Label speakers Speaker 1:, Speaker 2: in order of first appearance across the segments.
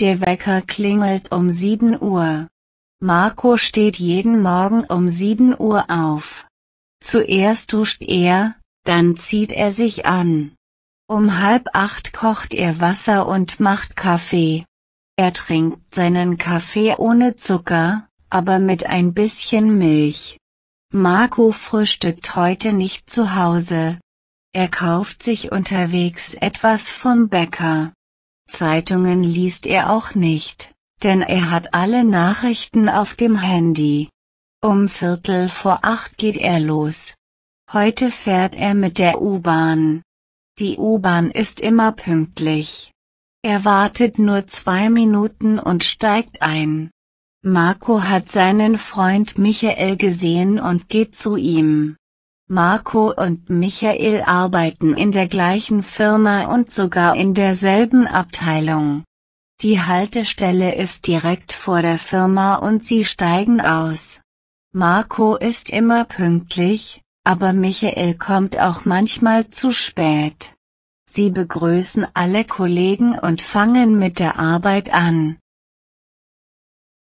Speaker 1: Der Wecker klingelt um 7 Uhr. Marco steht jeden Morgen um 7 Uhr auf. Zuerst duscht er, dann zieht er sich an. Um halb acht kocht er Wasser und macht Kaffee. Er trinkt seinen Kaffee ohne Zucker, aber mit ein bisschen Milch. Marco frühstückt heute nicht zu Hause. Er kauft sich unterwegs etwas vom Bäcker. Zeitungen liest er auch nicht, denn er hat alle Nachrichten auf dem Handy. Um Viertel vor acht geht er los. Heute fährt er mit der U-Bahn. Die U-Bahn ist immer pünktlich. Er wartet nur zwei Minuten und steigt ein. Marco hat seinen Freund Michael gesehen und geht zu ihm. Marco und Michael arbeiten in der gleichen Firma und sogar in derselben Abteilung. Die Haltestelle ist direkt vor der Firma und sie steigen aus. Marco ist immer pünktlich, aber Michael kommt auch manchmal zu spät. Sie begrüßen alle Kollegen und fangen mit der Arbeit an.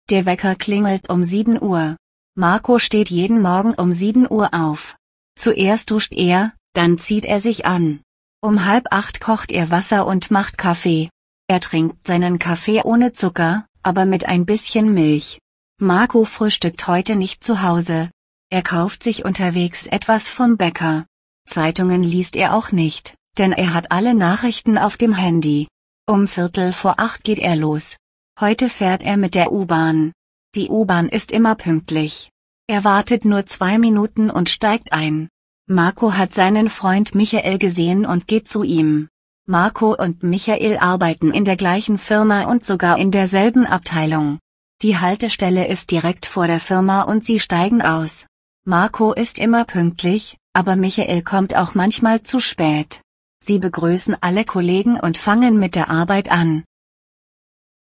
Speaker 1: Der Wecker klingelt um 7 Uhr. Marco steht jeden Morgen um 7 Uhr auf. Zuerst duscht er, dann zieht er sich an. Um halb acht kocht er Wasser und macht Kaffee. Er trinkt seinen Kaffee ohne Zucker, aber mit ein bisschen Milch. Marco frühstückt heute nicht zu Hause. Er kauft sich unterwegs etwas vom Bäcker. Zeitungen liest er auch nicht, denn er hat alle Nachrichten auf dem Handy. Um Viertel vor acht geht er los. Heute fährt er mit der U-Bahn. Die U-Bahn ist immer pünktlich. Er wartet nur zwei Minuten und steigt ein. Marco hat seinen Freund Michael gesehen und geht zu ihm. Marco und Michael arbeiten in der gleichen Firma und sogar in derselben Abteilung. Die Haltestelle ist direkt vor der Firma und sie steigen aus. Marco ist immer pünktlich, aber Michael kommt auch manchmal zu spät. Sie begrüßen alle Kollegen und fangen mit der Arbeit an.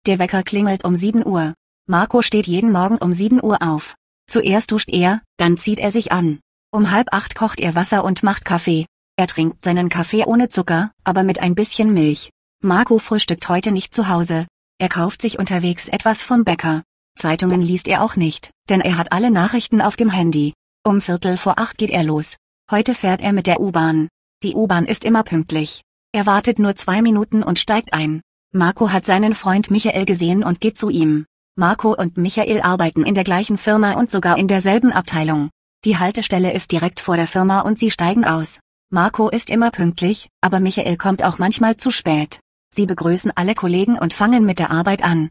Speaker 1: Der Wecker klingelt um 7 Uhr. Marco steht jeden Morgen um 7 Uhr auf. Zuerst duscht er, dann zieht er sich an. Um halb acht kocht er Wasser und macht Kaffee. Er trinkt seinen Kaffee ohne Zucker, aber mit ein bisschen Milch. Marco frühstückt heute nicht zu Hause. Er kauft sich unterwegs etwas vom Bäcker. Zeitungen liest er auch nicht, denn er hat alle Nachrichten auf dem Handy. Um Viertel vor acht geht er los. Heute fährt er mit der U-Bahn. Die U-Bahn ist immer pünktlich. Er wartet nur zwei Minuten und steigt ein. Marco hat seinen Freund Michael gesehen und geht zu ihm. Marco und Michael arbeiten in der gleichen Firma und sogar in derselben Abteilung. Die Haltestelle ist direkt vor der Firma und sie steigen aus. Marco ist immer pünktlich, aber Michael kommt auch manchmal zu spät. Sie begrüßen alle Kollegen und fangen mit der Arbeit an.